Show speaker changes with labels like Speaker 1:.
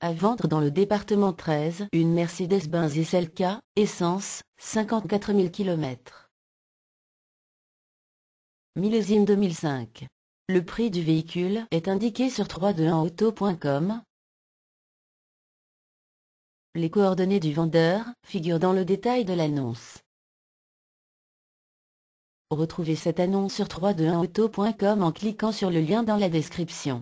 Speaker 1: À vendre dans le département 13 une Mercedes-Benz SLK, essence, 54 000 km. Millésime 2005. Le prix du véhicule est indiqué sur 321auto.com.
Speaker 2: Les coordonnées du vendeur figurent dans le détail de l'annonce. Retrouvez cette annonce sur 321auto.com en cliquant sur le lien dans la description.